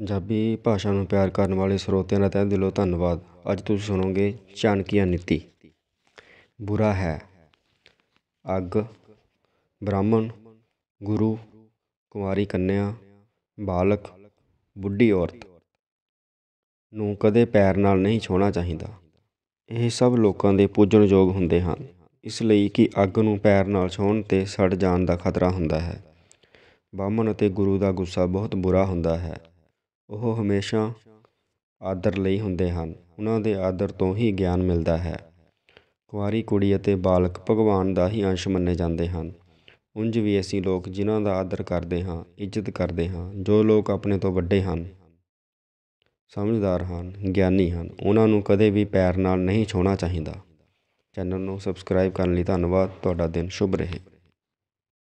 ਪੰਜਾਬੀ ਭਾਸ਼ਾ ਨੂੰ ਪਿਆਰ ਕਰਨ ਵਾਲੇ ਸਰੋਤਿਆਂ ਦਾ ਤਹਿ ਦਿਲੋਂ ਧੰਨਵਾਦ ਅੱਜ ਤੁਸੀਂ ਸੁਣੋਗੇ ਚਾਣਕਿਆ ਨੀਤੀ ਬੁਰਾ ਹੈ ਅੱਗ ਬ੍ਰਾਹਮਣ ਗੁਰੂ ਕੁਮਾਰੀ ਕੰਨਿਆ ਬਾਲਕ ਬੁੱਢੀ ਔਰਤ ਨੂੰ ਕਦੇ ਪੈਰ ਨਾਲ ਨਹੀਂ ਛੋਣਾ ਚਾਹੀਦਾ ਇਹ ਸਭ ਲੋਕਾਂ ਦੇ ਪੂਜਣਯੋਗ ਹੁੰਦੇ ਹਨ ਇਸ ਲਈ ਕਿ ਅੱਗ ਨੂੰ ਪੈਰ ਨਾਲ ਛੋਣ ਤੇ ਸੜ ਜਾਣ ਦਾ ਖਤਰਾ ਹੁੰਦਾ ਹੈ ਬ੍ਰਾਹਮਣ ਅਤੇ ਗੁਰੂ ਦਾ ਗੁੱਸਾ ਬਹੁਤ ਬੁਰਾ ਹੁੰਦਾ ਹੈ ਉਹ ਹਮੇਸ਼ਾ ਆਦਰ ਲਈ ਹੁੰਦੇ ਹਨ ਉਹਨਾਂ ਦੇ ਆਦਰ ਤੋਂ ਹੀ ਗਿਆਨ ਮਿਲਦਾ ਹੈ ਕੁਆਰੀ ਕੁੜੀ ਅਤੇ ਬਾਲਕ ਭਗਵਾਨ ਦਾ ਹੀ ਅੰਸ਼ ਮੰਨੇ ਜਾਂਦੇ ਹਨ ਉਂਝ ਵੀ ਅਸੀਂ ਲੋਕ ਜਿਨ੍ਹਾਂ ਦਾ ਆਦਰ ਕਰਦੇ ਹਾਂ ਇੱਜ਼ਤ ਕਰਦੇ ਹਾਂ ਜੋ ਲੋਕ ਆਪਣੇ ਤੋਂ ਵੱਡੇ ਹਨ ਸਮਝਦਾਰ ਹਨ ਗਿਆਨੀ ਹਨ ਉਹਨਾਂ ਨੂੰ ਕਦੇ ਵੀ ਪੈਰ ਨਾਲ ਨਹੀਂ ਛੋਣਾ ਚਾਹੀਦਾ ਚੈਨਲ ਨੂੰ ਸਬਸਕ੍ਰਾਈਬ ਕਰਨ ਲਈ ਧੰਨਵਾਦ ਤੁਹਾਡਾ ਦਿਨ ਸ਼ੁਭ ਰਹੇ